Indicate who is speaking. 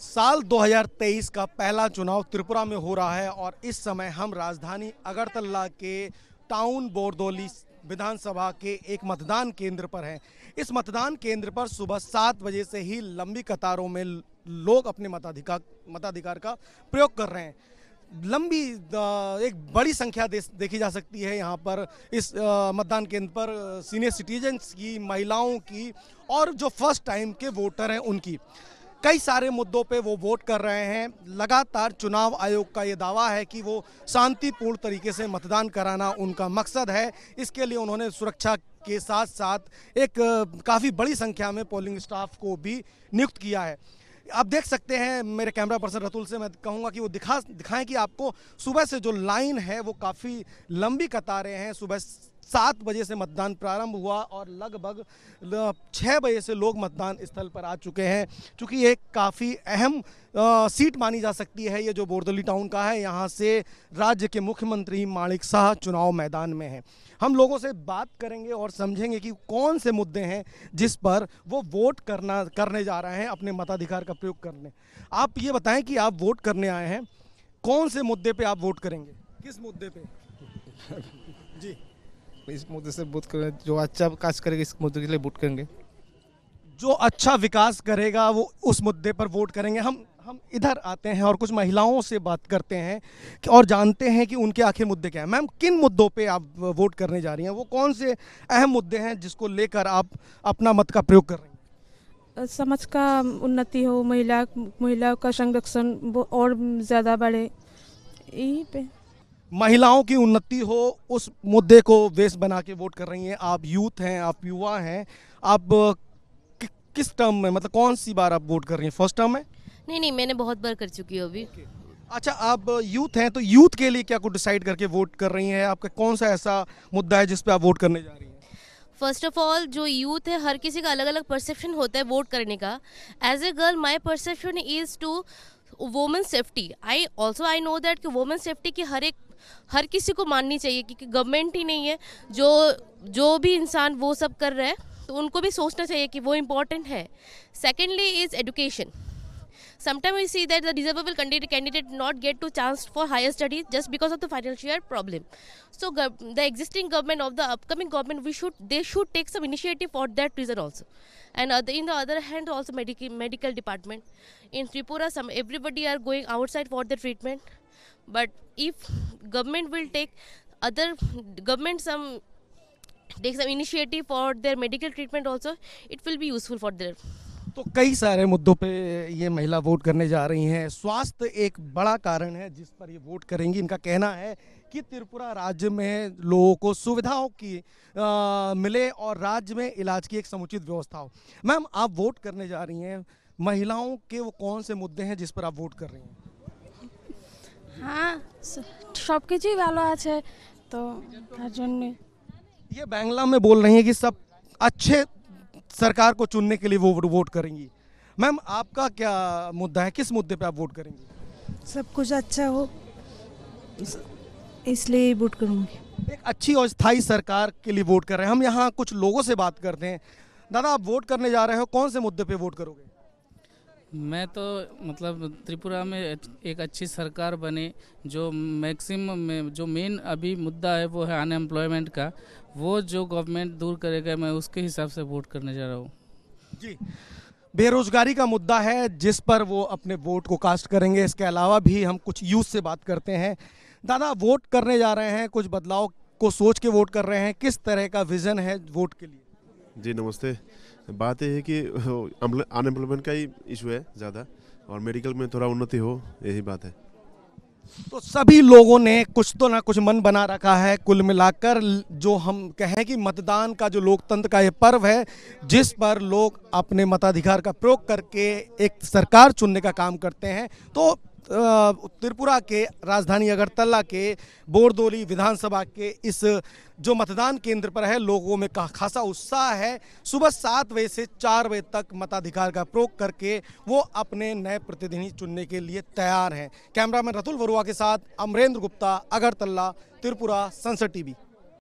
Speaker 1: साल 2023 का पहला चुनाव त्रिपुरा में हो रहा है और इस समय हम राजधानी अगरतला के टाउन बोरदोली विधानसभा के एक मतदान केंद्र पर हैं इस मतदान केंद्र पर सुबह सात बजे से ही लंबी कतारों में लोग अपने मताधिकार मताधिकार का प्रयोग कर रहे हैं लंबी एक बड़ी संख्या देखी जा सकती है यहाँ पर इस मतदान केंद्र पर सीनियर सिटीजन्स की महिलाओं की और जो फर्स्ट टाइम के वोटर हैं उनकी कई सारे मुद्दों पे वो वोट कर रहे हैं लगातार चुनाव आयोग का ये दावा है कि वो शांतिपूर्ण तरीके से मतदान कराना उनका मकसद है इसके लिए उन्होंने सुरक्षा के साथ साथ एक काफ़ी बड़ी संख्या में पोलिंग स्टाफ को भी नियुक्त किया है आप देख सकते हैं मेरे कैमरा पर्सन रतुल से मैं कहूँगा कि वो दिखा दिखाएं कि आपको सुबह से जो लाइन है वो काफ़ी लंबी कतारें हैं सुबह सात बजे से मतदान प्रारंभ हुआ और लगभग छः बजे से लोग मतदान स्थल पर आ चुके हैं क्योंकि ये काफ़ी अहम सीट मानी जा सकती है ये जो बोरदली टाउन का है यहाँ से राज्य के मुख्यमंत्री माणिक शाह चुनाव मैदान में हैं हम लोगों से बात करेंगे और समझेंगे कि कौन से मुद्दे हैं जिस पर वो वोट करना करने जा रहे हैं अपने मताधिकार का प्रयोग करने आप ये बताएं कि आप वोट करने आए हैं कौन से मुद्दे पे आप वोट करेंगे किस मुद्दे पे जी इस मुद्दे से बूथ करेंगे जो अच्छा विकास करेगा इस मुद्दे के लिए वोट करेंगे जो अच्छा विकास करेगा वो उस मुद्दे पर वोट करेंगे हम हम इधर आते हैं और कुछ महिलाओं से बात करते हैं कि और जानते हैं कि उनके आखिर मुद्दे क्या हैं मैम किन मुद्दों पे आप वोट करने जा रही हैं वो कौन से अहम मुद्दे हैं जिसको लेकर आप अपना मत का प्रयोग कर रही
Speaker 2: हैं समाज का उन्नति हो महिला महिलाओं का संरक्षण और ज़्यादा बढ़े यहीं पर
Speaker 1: महिलाओं की उन्नति हो उस मुद्दे को बेस बना के वोट कर रही हैं आप यूथ हैं आप युवा हैं आप कि, किस टर्म में मतलब कौन सी बार आप वोट कर रही हैं फर्स्ट टर्म में
Speaker 2: नहीं नहीं मैंने बहुत बार कर चुकी हूँ अभी okay.
Speaker 1: अच्छा आप यूथ हैं तो यूथ के लिए क्या कुछ डिसाइड करके वोट कर रही हैं आपका कौन सा ऐसा मुद्दा है जिसपे आप वोट करने जा रही हैं
Speaker 2: फर्स्ट ऑफ ऑल जो यूथ है हर किसी का अलग अलग परसेप्शन होता है वोट करने का as a girl my perception is to women safety I also I know that कि वोमेन सेफ्टी की हर एक हर किसी को माननी चाहिए क्योंकि गवर्नमेंट ही नहीं है जो जो भी इंसान वो सब कर रहा है तो उनको भी सोचना चाहिए कि वो इम्पोर्टेंट है secondly is education Sometimes we see that the desirable candidate candidate not get to chance for higher studies just because of the financial problem. So the existing government of the upcoming government, we should they should take some initiative for that reason also. And uh, in the other hand, also medical medical department in Tripura, some everybody are going outside for the treatment. But if government will take other government some take some initiative for their medical treatment also, it will be useful for their
Speaker 1: तो कई सारे मुद्दों पे ये महिला vote करने जा रही हैं स्वास्थ्य एक बड़ा कारण है जिस पर ये वोट करेंगी इनका कहना है कि त्रिपुरा राज्य में लोगों को सुविधाओं की आ, मिले और राज्य में इलाज की एक समुचित व्यवस्था हो मैम आप वोट करने जा रही हैं महिलाओं के वो कौन से मुद्दे हैं जिस पर आप वोट कर रही हैं
Speaker 2: हाँ সব কিছুই ভালো आज है तो
Speaker 1: ये बैंगला में बोल रही हैं कि सब अच्छे सरकार को चुनने के लिए वो वोट करेंगी मैम आपका क्या मुद्दा है किस मुद्दे पे आप वोट करेंगी सब कुछ अच्छा हो इसलिए वोट करूंगी एक अच्छी और स्थायी सरकार के लिए वोट कर रहे हैं हम यहाँ कुछ लोगों से बात करते हैं दादा आप वोट करने जा रहे हो कौन से मुद्दे पे वोट करोगे मैं तो मतलब त्रिपुरा में एक अच्छी सरकार बने जो मैक्सिमम में जो मेन अभी मुद्दा है वो है अनएम्प्लॉयमेंट का वो जो गवर्नमेंट दूर करेगा मैं उसके हिसाब से वोट करने जा रहा हूँ जी बेरोजगारी का मुद्दा है जिस पर वो अपने वोट को कास्ट करेंगे इसके अलावा भी हम कुछ यूथ से बात करते हैं दादा वोट करने जा रहे हैं कुछ बदलाव को सोच के वोट कर रहे हैं किस तरह का विजन है वोट के लिए
Speaker 2: जी नमस्ते बात यह है कि अनएम्प्लॉयमेंट का ही इशू है ज़्यादा और मेडिकल में थोड़ा उन्नति हो यही बात है
Speaker 1: तो सभी लोगों ने कुछ तो ना कुछ मन बना रखा है कुल मिलाकर जो हम कहें कि मतदान का जो लोकतंत्र का ये पर्व है जिस पर लोग अपने मताधिकार का प्रयोग करके एक सरकार चुनने का काम करते हैं तो त्रिपुरा के राजधानी अगरतला के बोरदोली विधानसभा के इस जो मतदान केंद्र पर है लोगों में खासा उत्साह है सुबह सात बजे से चार बजे तक मताधिकार का प्रयोग करके वो अपने नए प्रतिनिधि चुनने के लिए तैयार हैं कैमरामैन रतुल वरुआ के साथ अमरेंद्र गुप्ता अगरतला त्रिपुरा संसद टीवी